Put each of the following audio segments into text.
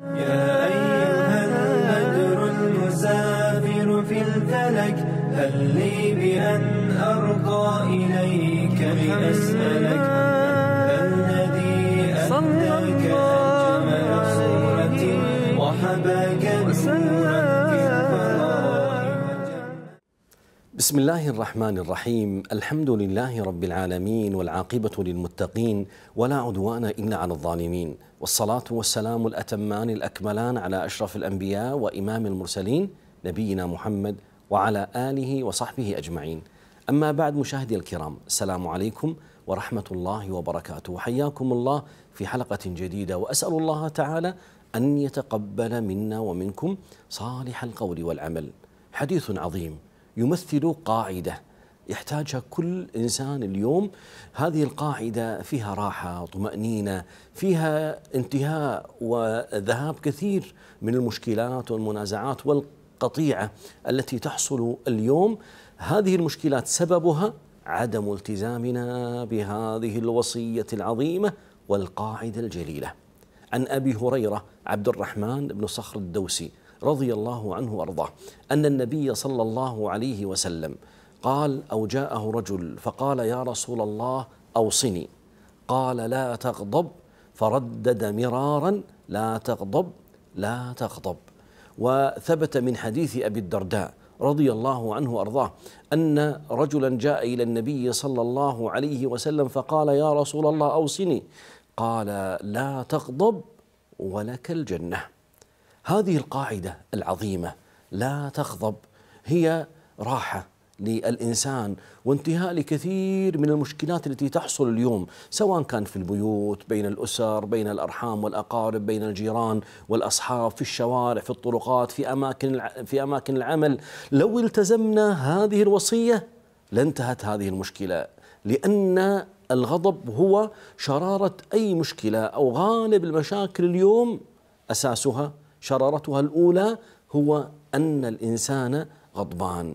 يا أيها البدر المسافر في الفلك هل لي بأن أرقى إليك لأسألك الذي أنت بسم الله الرحمن الرحيم الحمد لله رب العالمين والعاقبة للمتقين ولا عدوان إلا على الظالمين والصلاة والسلام الأتمان الأكملان على أشرف الأنبياء وإمام المرسلين نبينا محمد وعلى آله وصحبه أجمعين أما بعد مشاهدي الكرام السلام عليكم ورحمة الله وبركاته حياكم الله في حلقة جديدة وأسأل الله تعالى أن يتقبل منا ومنكم صالح القول والعمل حديث عظيم يمثل قاعده يحتاجها كل انسان اليوم هذه القاعده فيها راحه طمانينه فيها انتهاء وذهاب كثير من المشكلات والمنازعات والقطيعه التي تحصل اليوم هذه المشكلات سببها عدم التزامنا بهذه الوصيه العظيمه والقاعده الجليله عن ابي هريره عبد الرحمن بن صخر الدوسي رضي الله عنه وارضاه ان النبي صلى الله عليه وسلم قال او جاءه رجل فقال يا رسول الله اوصني قال لا تغضب فردد مرارا لا تغضب لا تغضب وثبت من حديث ابي الدرداء رضي الله عنه وارضاه ان رجلا جاء الى النبي صلى الله عليه وسلم فقال يا رسول الله اوصني قال لا تغضب ولك الجنه هذه القاعده العظيمه لا تغضب هي راحه للانسان وانتهاء لكثير من المشكلات التي تحصل اليوم سواء كان في البيوت بين الاسر بين الارحام والاقارب بين الجيران والاصحاب في الشوارع في الطرقات في اماكن في اماكن العمل لو التزمنا هذه الوصيه لانتهت هذه المشكله لان الغضب هو شراره اي مشكله او غالب المشاكل اليوم اساسها شرارتها الأولى هو أن الإنسان غضبان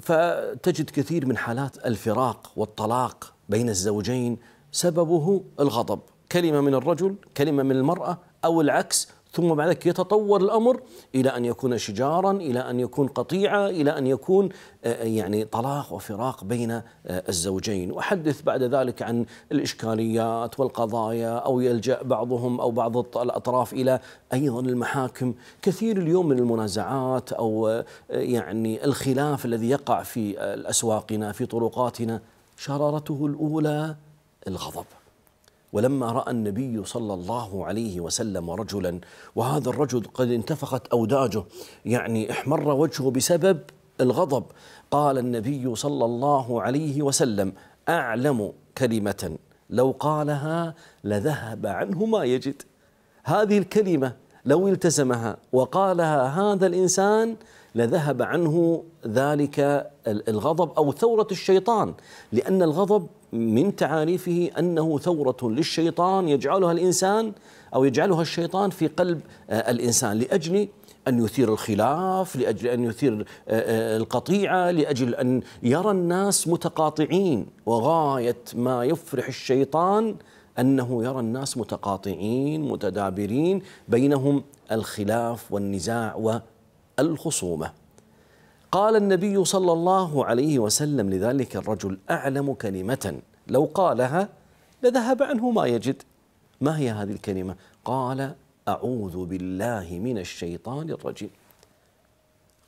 فتجد كثير من حالات الفراق والطلاق بين الزوجين سببه الغضب كلمة من الرجل كلمة من المرأة أو العكس ثم بعد ذلك يتطور الأمر إلى أن يكون شجارا إلى أن يكون قطيعة إلى أن يكون آه، آه، يعني طلاق وفراق بين آه، الزوجين وأحدث بعد ذلك عن الإشكاليات والقضايا أو يلجأ بعضهم أو بعض الأطراف إلى أيضا المحاكم كثير اليوم من المنازعات أو يعني الخلاف الذي يقع في أسواقنا في طرقاتنا شرارته الأولى الغضب ولما راى النبي صلى الله عليه وسلم رجلا وهذا الرجل قد انتفخت اوداجه يعني احمر وجهه بسبب الغضب قال النبي صلى الله عليه وسلم اعلم كلمه لو قالها لذهب عنه ما يجد هذه الكلمه لو التزمها وقالها هذا الانسان لذهب عنه ذلك الغضب او ثوره الشيطان لان الغضب من تعاريفه انه ثوره للشيطان يجعلها الانسان او يجعلها الشيطان في قلب آه، الانسان لاجل أن يثير الخلاف لأجل أن يثير آه، آه، القطيعة لأجل أن يرى الناس متقاطعين وغاية ما يفرح الشيطان أنه يرى الناس متقاطعين متدابرين بينهم الخلاف والنزاع والخصومة قال النبي صلى الله عليه وسلم لذلك الرجل اعلم كلمه لو قالها لذهب عنه ما يجد ما هي هذه الكلمه قال اعوذ بالله من الشيطان الرجيم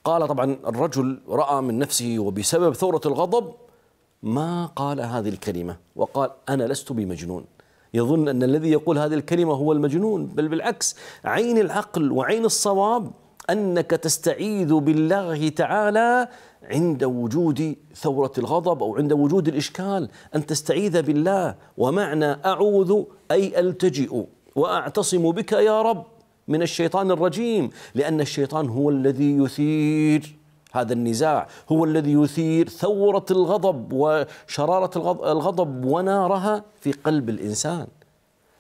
قال طبعا الرجل راى من نفسه وبسبب ثوره الغضب ما قال هذه الكلمه وقال انا لست بمجنون يظن ان الذي يقول هذه الكلمه هو المجنون بل بالعكس عين العقل وعين الصواب أنك تستعيذ بالله تعالى عند وجود ثورة الغضب أو عند وجود الإشكال أن تستعيذ بالله ومعنى أعوذ أي ألتجئ وأعتصم بك يا رب من الشيطان الرجيم لأن الشيطان هو الذي يثير هذا النزاع هو الذي يثير ثورة الغضب وشرارة الغضب ونارها في قلب الإنسان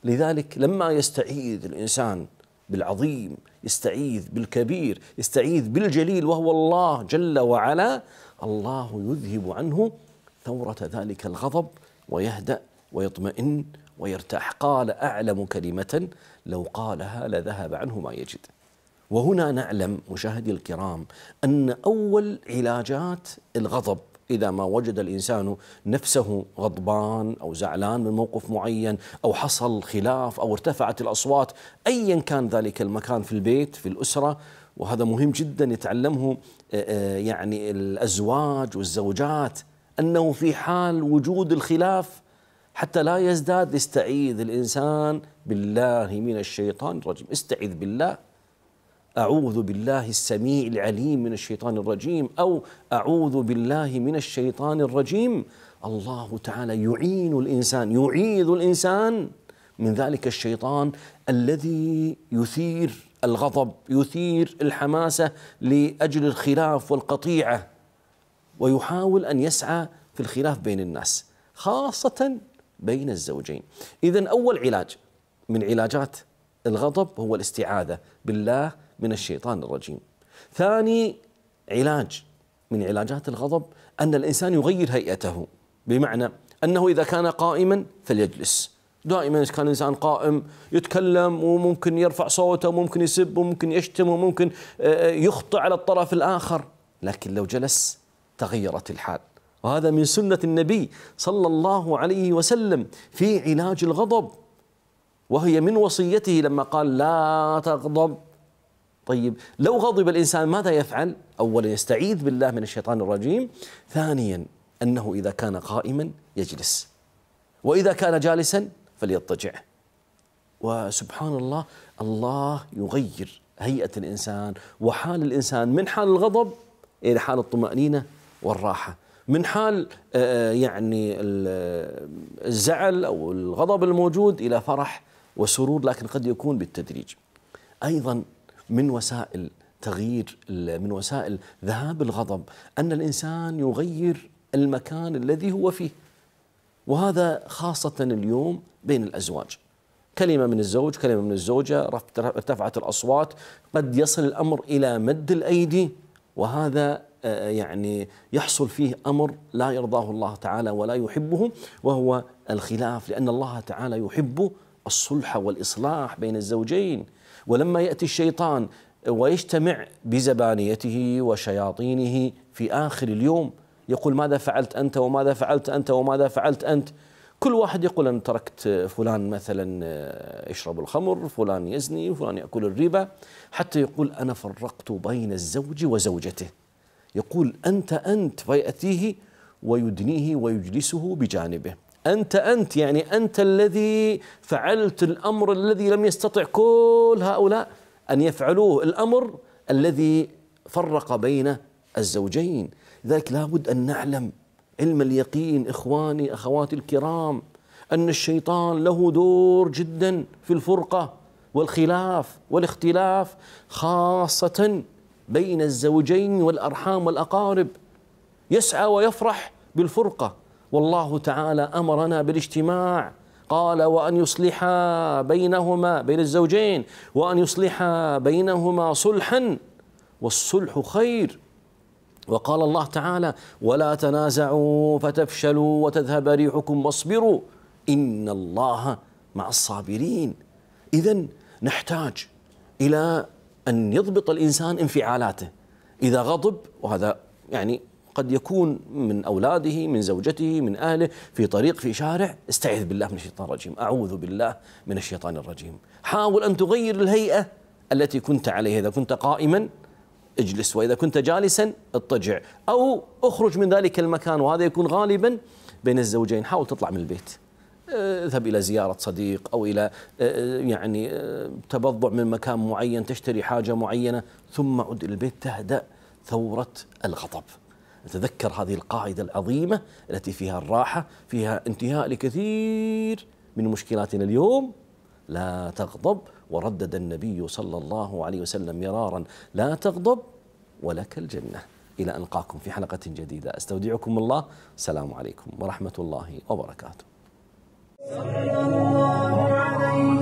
لذلك لما يستعيذ الإنسان بالعظيم يستعيذ بالكبير يستعيذ بالجليل وهو الله جل وعلا الله يذهب عنه ثورة ذلك الغضب ويهدأ ويطمئن ويرتاح قال أعلم كلمة لو قالها لذهب عنه ما يجد وهنا نعلم مشاهدي الكرام أن أول علاجات الغضب إذا ما وجد الإنسان نفسه غضبان أو زعلان من موقف معين أو حصل خلاف أو ارتفعت الأصوات أيا كان ذلك المكان في البيت في الأسرة وهذا مهم جدا يتعلمه يعني الأزواج والزوجات أنه في حال وجود الخلاف حتى لا يزداد يستعيذ الإنسان بالله من الشيطان الرجيم استعذ بالله أعوذ بالله السميع العليم من الشيطان الرجيم أو أعوذ بالله من الشيطان الرجيم الله تعالى يعين الإنسان يعيذ الإنسان من ذلك الشيطان الذي يثير الغضب يثير الحماسة لأجل الخلاف والقطيعة ويحاول أن يسعى في الخلاف بين الناس خاصة بين الزوجين إذا أول علاج من علاجات الغضب هو الاستعاذة بالله من الشيطان الرجيم ثاني علاج من علاجات الغضب أن الإنسان يغير هيئته بمعنى أنه إذا كان قائما فليجلس دائما إذا كان الانسان قائم يتكلم وممكن يرفع صوته وممكن يسب وممكن يشتم وممكن آه، آه، يخطئ على الطرف الاخر لكن لو جلس تغيرت الحال وهذا من سنه النبي صلى الله عليه وسلم في علاج الغضب وهي من وصيته لما قال لا تغضب طيب لو غضب الإنسان ماذا يفعل؟ أولا يستعيذ بالله من الشيطان الرجيم ثانيا أنه إذا كان قائما يجلس وإذا كان جالسا فليضطجع وسبحان الله الله يغير هيئة الإنسان وحال الإنسان من حال الغضب إلى حال الطمأنينة والراحة من حال آه، آه، يعني آه، الزعل أو الغضب الموجود إلى فرح وسرور لكن قد يكون بالتدريج أيضا من وسائل تغيير من وسائل ذهاب الغضب ان الانسان يغير المكان الذي هو فيه وهذا خاصه اليوم بين الازواج كلمه من الزوج كلمه من الزوجه ارتفعت الاصوات قد يصل الامر الى مد الايدي وهذا آه، آه، يعني يحصل فيه امر لا يرضاه الله تعالى ولا يحبه وهو الخلاف لان الله تعالى يحب الصلح والاصلاح بين الزوجين ولما ياتي الشيطان ويجتمع بزبانيته وشياطينه في اخر اليوم يقول ماذا فعلت انت وماذا فعلت انت وماذا فعلت انت كل واحد يقول انا تركت فلان مثلا آه، يشرب الخمر، فلان يزني، فلان ياكل الربا، حتى يقول انا فرقت بين الزوج وزوجته. يقول انت انت فياتيه ويدنيه ويجلسه بجانبه. أنت أنت يعني أنت الذي فعلت الأمر الذي لم يستطع كل هؤلاء أن يفعلوه الأمر الذي فرق بين الزوجين لذلك لابد أن نعلم علم اليقين إخواني أخواتي الكرام أن الشيطان له دور جدا في الفرقة والخلاف والاختلاف خاصة بين الزوجين والأرحام والأقارب يسعى ويفرح بالفرقة والله تعالى امرنا بالاجتماع قال وان يصلحا بينهما بين الزوجين وان يصلحا بينهما صلحا والصلح خير وقال الله تعالى ولا تنازعوا فتفشلوا وتذهب ريحكم واصبروا ان الله مع الصابرين اذا نحتاج الى ان يضبط الانسان انفعالاته اذا غضب وهذا يعني قد يكون من أولاده من زوجته من أهله في طريق في شارع استعذ بالله من الشيطان الرجيم أعوذ بالله من الشيطان الرجيم حاول أن تغير الهيئة التي كنت عليها إذا كنت قائما اجلس وإذا كنت جالسا اضطجع أو اخرج من ذلك المكان وهذا يكون غالبا بين الزوجين حاول تطلع من البيت آه، اذهب الى زياره صديق او الى آه، آه، يعني تبضع من مكان معين تشتري حاجه معينه ثم عد الى البيت تهدا ثوره الغضب نتذكر هذه القاعدة العظيمة التي فيها الراحة فيها انتهاء لكثير من مشكلاتنا اليوم لا تغضب وردد النبي صلى الله عليه وسلم مرارا لا تغضب ولك الجنة إلى أن ألقاكم في حلقة جديدة أستودعكم الله السلام عليكم ورحمة الله وبركاته صلى الله عليه